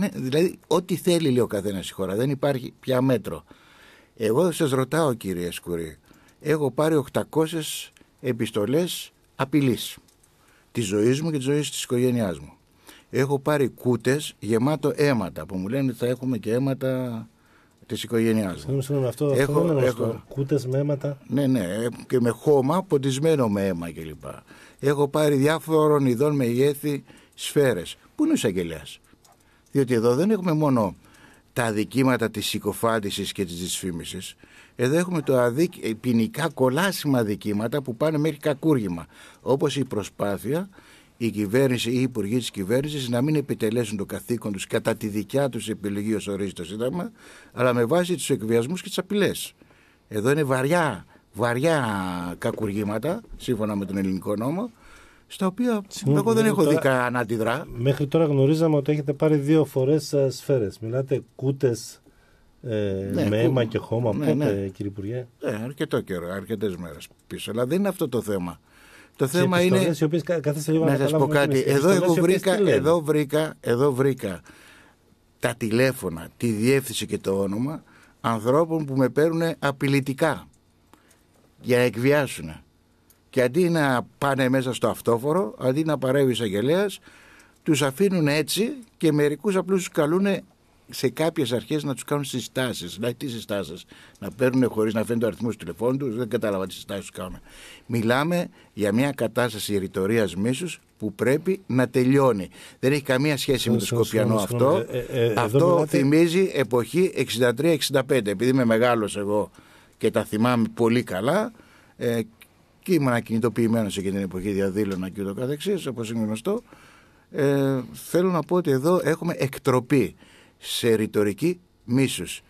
Ναι, δηλαδή, ό,τι θέλει λέει ο καθένας η χώρα. Δεν υπάρχει πια μέτρο. Εγώ σας ρωτάω, κύριε Σκουρή, έχω πάρει 800 επιστολές απειλής της ζωής μου και της ζωής της οικογένειάς μου. Έχω πάρει κούτες γεμάτο αίματα που μου λένε ότι θα έχουμε και αίματα της οικογένειάς μου. Συγγνώμη, αυτό έχω, αυτό είναι έχω... Κούτες με αίματα. Ναι, ναι, ε, και με χώμα ποντισμένο με αίμα κλπ. Έχω πάρει διάφορων ειδών μεγέθη σφαίρες. Πού είναι ο εισαγγελέας. Διότι εδώ δεν έχουμε μόνο τα αδικήματα της συκοφάντησης και της δυσφήμισης. Εδώ έχουμε το αδικ... ποινικά κολάσιμα αδικήματα που πάνε μέχρι κακούργημα. Όπως η προσπάθεια, η κυβέρνηση ή οι υπουργοί της κυβέρνησης να μην επιτελέσουν το καθήκον τους κατά τη δικιά τους επιλογή ως ορίζει το Σύνταγμα, αλλά με βάση τους εκβιασμούς και τις απειλές. Εδώ είναι βαριά, βαριά κακουργήματα, σύμφωνα με τον ελληνικό νόμο, στα οποία εγώ δεν έχω τώρα, δει κανένα αντιδρά. Μέχρι τώρα γνωρίζαμε ότι έχετε πάρει δύο φορές ε, σφαίρες. Μιλάτε κούτες ε, ναι, με αίμα και χώμα. Ναι, πότε, ναι. κύριε Υπουργέ. Ναι, αρκετό καιρό, αρκετές μέρες πίσω. Αλλά δεν είναι αυτό το θέμα. Το θέμα είναι. να σα πω κάτι. Εδώ, εγώ βρήκα, εδώ, βρήκα, εδώ βρήκα τα τηλέφωνα, τη διεύθυνση και το όνομα ανθρώπων που με παίρνουν απειλητικά για να εκβιάσουν. Και αντί να πάνε μέσα στο αυτόφορο, αντί να ο εισαγγελέας, τους αφήνουν έτσι και μερικούς απλούς τους καλούν σε κάποιες αρχές να τους κάνουν συστάσεις. Δηλαδή, τι συστάσεις, να παίρνουν χωρίς να φαίνεται ο αριθμός του τηλεφώνου τους, δεν κατάλαβα τι συστάσεις τους κάνουν. Μιλάμε για μια κατάσταση ρητορίας μίσους που πρέπει να τελειώνει. Δεν έχει καμία σχέση με το Σκοπιανό αυτό. Ε, ε, ε, αυτο μιλάτε... θυμίζει εποχή 63-65. Επειδή είμαι μεγάλος εγώ και τα θυμάμαι πολύ καλά, και ήμουν κινητοποιημένο εκείνη την εποχή, διαδήλωνα και ούτω καθεξής, όπως είναι γνωστό. Ε, θέλω να πω ότι εδώ έχουμε εκτροπή σε ρητορική μίσους.